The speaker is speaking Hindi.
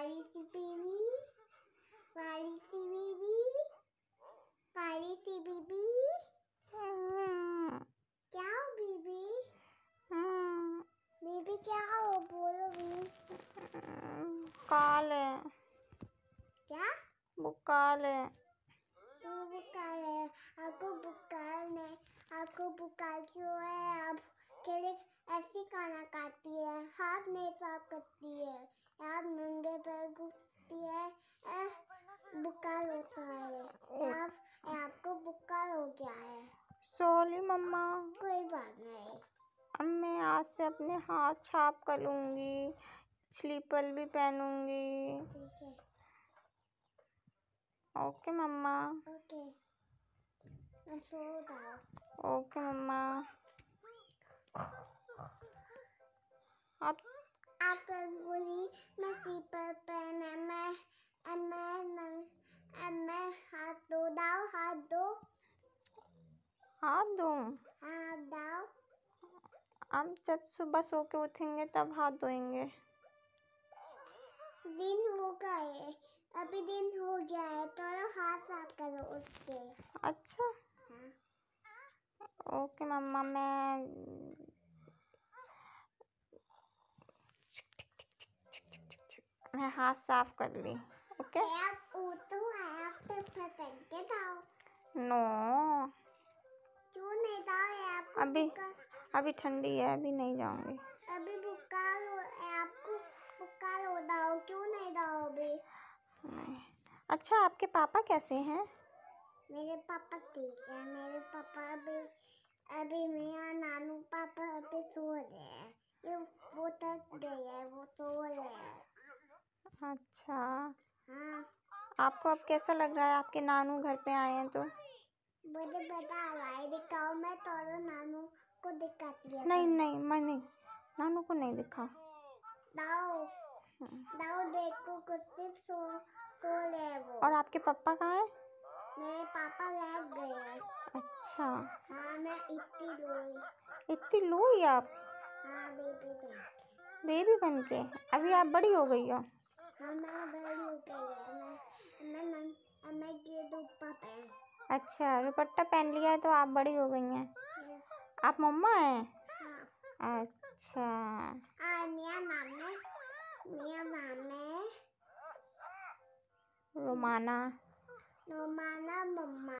काली बीबी काली बीबी काली बीबी क्या हो बीबी बीबी क्या हो बोलो बीबी काल है क्या बुकाल है तो बुकाल है आपको बुकाल में आपको बुकाल क्यों है आप खेले ऐसी खाना खाती है हाथ नहीं साफ करती है आप नंगे पैर घूमती है बुखार होता है आप, आपको बुखार हो गया है सॉरी मम्मा कोई बात नहीं अब मैं आज से अपने हाथ छाप कर लूँगी स्लीपर भी पहनूंगी okay mamma okay okay mamma अब आकर बोली मैं स्लीपर पहन मैं मैं मैं हाथ दो दाओ हाथ दो आप दो हाथ दाओ हम जब सुबह सो के उठेंगे तब हाथ धोएंगे दिन हो गए अभी दिन हो गया है थोड़ा तो हाथ साफ करो उठ के अच्छा हाँ। ओके मम्मा मैं मैं हाथ साफ कर ली ओके नो तो क्यों नहीं अभी अभी ठंडी है अभी नहीं जाऊंगी अभी बुखार आपको बुखार हो दाओ क्यों नहीं दाओ अभी अच्छा आपके पापा कैसे हैं मेरे पापा ठीक है मेरे पापा अभी अभी मेरा नानू पापा अभी सो रहे हैं ये वो थक गए हैं वो सो रहे हैं अच्छा हाँ। आपको अब कैसा लग रहा है आपके नानू घर पे आए हैं तो मुझे बता भाई दिखाओ मैं तो नानू को दिखाती है नहीं नहीं मैं नहीं नानू को नहीं दिखा दाओ हाँ। दाओ देखो कुछ सो सो ले वो और आपके पापा कहाँ है मेरे पापा लग गए अच्छा हाँ मैं इतनी लोई इतनी लोई आप हाँ बेबी बन के बेबी बन के अभी आप बड़ी हो गई हो दुपट्टा पहन अच्छा दुपट्टा पहन लिया है तो आप बड़ी हो गई हैं आप मम्मा हैं हाँ। अच्छा और मामे रोमाना रोमाना मम्मा